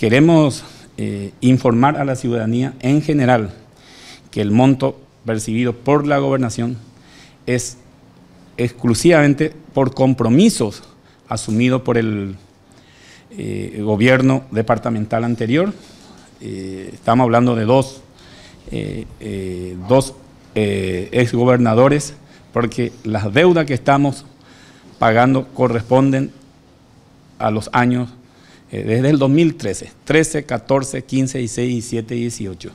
Queremos eh, informar a la ciudadanía en general que el monto percibido por la gobernación es exclusivamente por compromisos asumidos por el eh, gobierno departamental anterior. Eh, estamos hablando de dos, dos exgobernadores, porque las deudas que estamos pagando corresponden a los años eh, desde el 2013, 13, 14, 15, 16, 17, 18.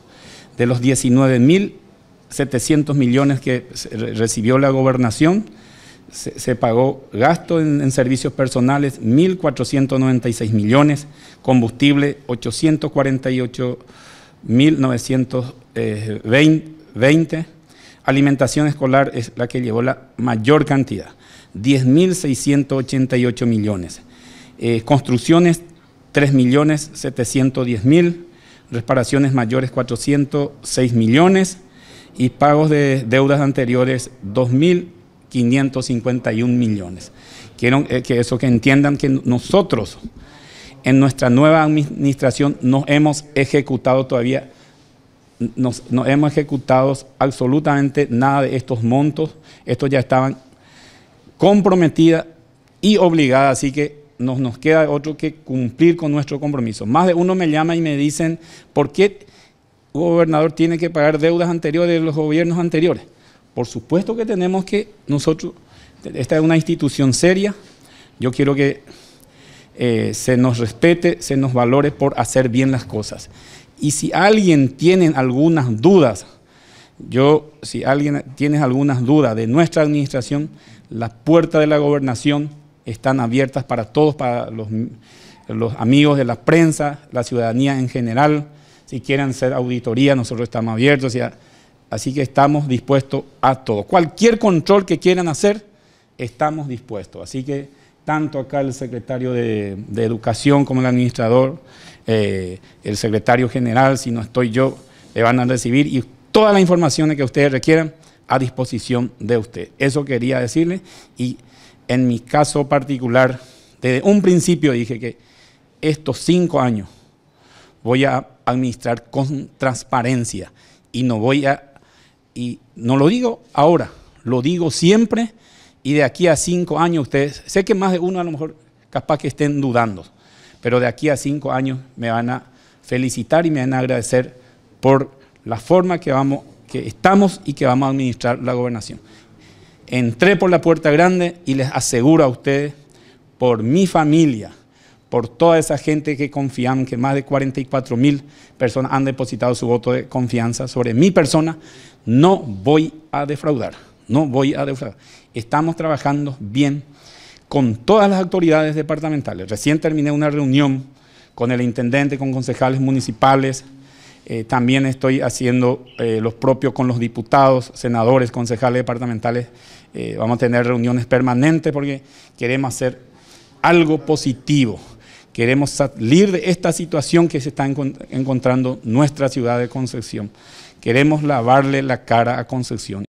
De los 19.700 millones que recibió la gobernación, se, pagó gasto en, servicios personales, 1.496 millones, combustible, 848.920, eh, Alimentación escolar es la que llevó la mayor cantidad, 10.688 millones. Eh, construcciones, 3.710.000, millones mil, reparaciones mayores 406 millones y pagos de deudas anteriores 2.551 millones. Quiero eh, que eso que entiendan que nosotros en nuestra nueva administración no hemos ejecutado todavía, no hemos ejecutado absolutamente nada de estos montos. Estos ya estaban comprometidas y obligadas, así que nos, nos queda otro que cumplir con nuestro compromiso. Más de uno me llama y me dicen, ¿por qué gobernador tiene que pagar deudas anteriores de los gobiernos anteriores? Por supuesto que tenemos que nosotros, esta es una institución seria, yo quiero que eh, se nos respete, se nos valore por hacer bien las cosas. Y si alguien tiene algunas dudas, yo, si alguien tiene algunas dudas de nuestra administración, la puerta de la gobernación están abiertas para todos, para los, amigos de la prensa, la ciudadanía en general. Si quieren hacer auditoría, nosotros estamos abiertos. así que estamos dispuestos a todo. Cualquier control que quieran hacer, estamos dispuestos. Así que tanto acá el secretario de, Educación como el administrador, eh, el secretario general, si no estoy yo, le van a recibir y todas las informaciones que ustedes requieran a disposición de usted. Eso quería decirle y en mi caso particular, desde un principio dije que estos cinco años voy a administrar con transparencia y no voy a, y no lo digo ahora, lo digo siempre y de aquí a cinco años ustedes, sé que más de uno a lo mejor capaz que estén dudando, pero de aquí a cinco años me van a felicitar y me van a agradecer por la forma que, vamos, que estamos y que vamos a administrar la gobernación. Entré por la puerta grande y les aseguro a ustedes, por mi familia, por toda esa gente que confían, que más de 44 mil personas han depositado su voto de confianza sobre mi persona, no voy a defraudar, no voy a defraudar. Estamos trabajando bien con todas las autoridades departamentales. Recién terminé una reunión con el intendente, con concejales municipales, eh, también estoy haciendo eh, los propios con los diputados, senadores, concejales departamentales. Eh, vamos a tener reuniones permanentes porque queremos hacer algo positivo. Queremos salir de esta situación que se está encontrando nuestra ciudad de Concepción. Queremos lavarle la cara a Concepción.